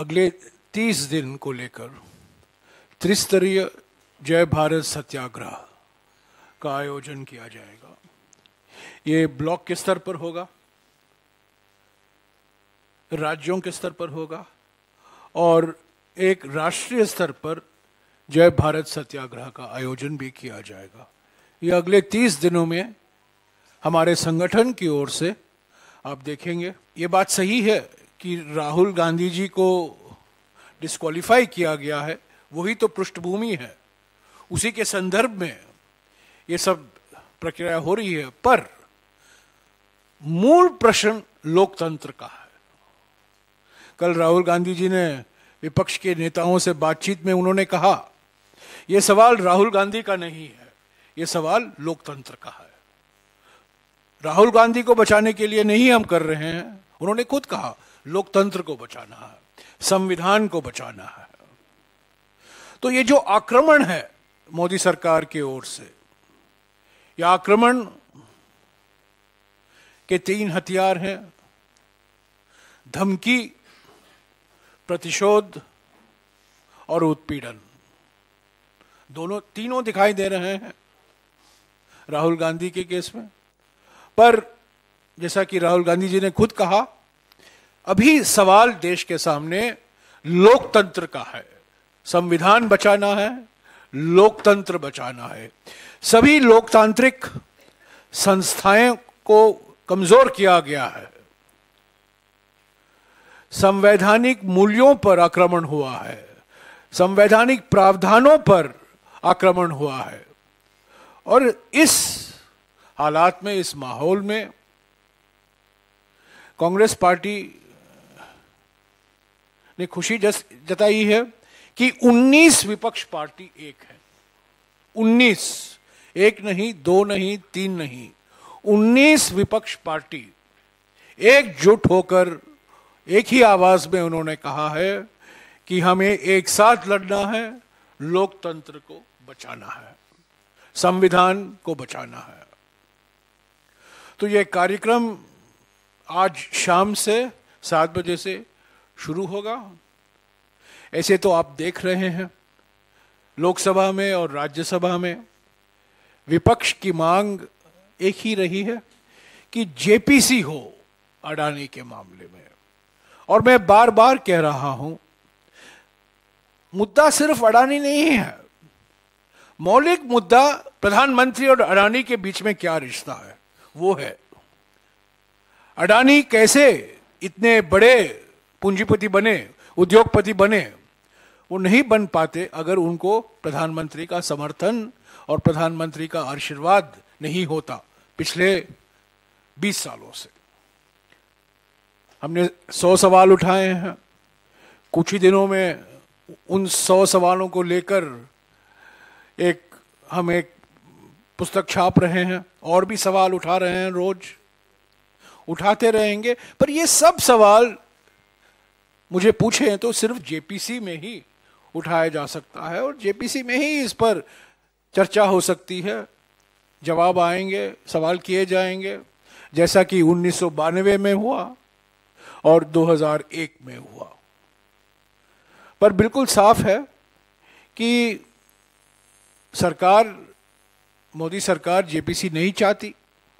अगले तीस दिन को लेकर त्रिस्तरीय जय भारत सत्याग्रह का आयोजन किया जाएगा ये ब्लॉक के स्तर पर होगा राज्यों के स्तर पर होगा और एक राष्ट्रीय स्तर पर जय भारत सत्याग्रह का आयोजन भी किया जाएगा ये अगले तीस दिनों में हमारे संगठन की ओर से आप देखेंगे ये बात सही है कि राहुल गांधी जी को डिस्कालीफाई किया गया है वही तो पृष्ठभूमि है उसी के संदर्भ में ये सब प्रक्रिया हो रही है पर मूल प्रश्न लोकतंत्र का है कल राहुल गांधी जी ने विपक्ष के नेताओं से बातचीत में उन्होंने कहा यह सवाल राहुल गांधी का नहीं है यह सवाल लोकतंत्र का है राहुल गांधी को बचाने के लिए नहीं हम कर रहे हैं उन्होंने खुद कहा लोकतंत्र को बचाना है संविधान को बचाना है तो ये जो आक्रमण है मोदी सरकार की ओर से यह आक्रमण के तीन हथियार हैं धमकी प्रतिशोध और उत्पीड़न दोनों तीनों दिखाई दे रहे हैं राहुल गांधी के केस में पर जैसा कि राहुल गांधी जी ने खुद कहा अभी सवाल देश के सामने लोकतंत्र का है संविधान बचाना है लोकतंत्र बचाना है सभी लोकतांत्रिक संस्थाएं को कमजोर किया गया है संवैधानिक मूल्यों पर आक्रमण हुआ है संवैधानिक प्रावधानों पर आक्रमण हुआ है और इस हालात में इस माहौल में कांग्रेस पार्टी ने खुशी जताई है कि 19 विपक्ष पार्टी एक है 19 एक नहीं दो नहीं तीन नहीं 19 विपक्ष पार्टी एकजुट होकर एक ही आवाज में उन्होंने कहा है कि हमें एक साथ लड़ना है लोकतंत्र को बचाना है संविधान को बचाना है तो यह कार्यक्रम आज शाम से सात बजे से शुरू होगा ऐसे तो आप देख रहे हैं लोकसभा में और राज्यसभा में विपक्ष की मांग एक ही रही है कि जेपीसी हो अडानी के मामले में और मैं बार बार कह रहा हूं मुद्दा सिर्फ अडानी नहीं है मौलिक मुद्दा प्रधानमंत्री और अडानी के बीच में क्या रिश्ता है वो है अडानी कैसे इतने बड़े पूंजीपति बने उद्योगपति बने वो नहीं बन पाते अगर उनको प्रधानमंत्री का समर्थन और प्रधानमंत्री का आशीर्वाद नहीं होता पिछले 20 सालों से हमने 100 सवाल उठाए हैं कुछ ही दिनों में उन 100 सवालों को लेकर एक हम एक पुस्तक छाप रहे हैं और भी सवाल उठा रहे हैं रोज उठाते रहेंगे पर ये सब सवाल मुझे हैं तो सिर्फ जेपीसी में ही उठाया जा सकता है और जेपीसी में ही इस पर चर्चा हो सकती है जवाब आएंगे सवाल किए जाएंगे जैसा कि उन्नीस में हुआ और 2001 में हुआ पर बिल्कुल साफ है कि सरकार मोदी सरकार जेपीसी नहीं चाहती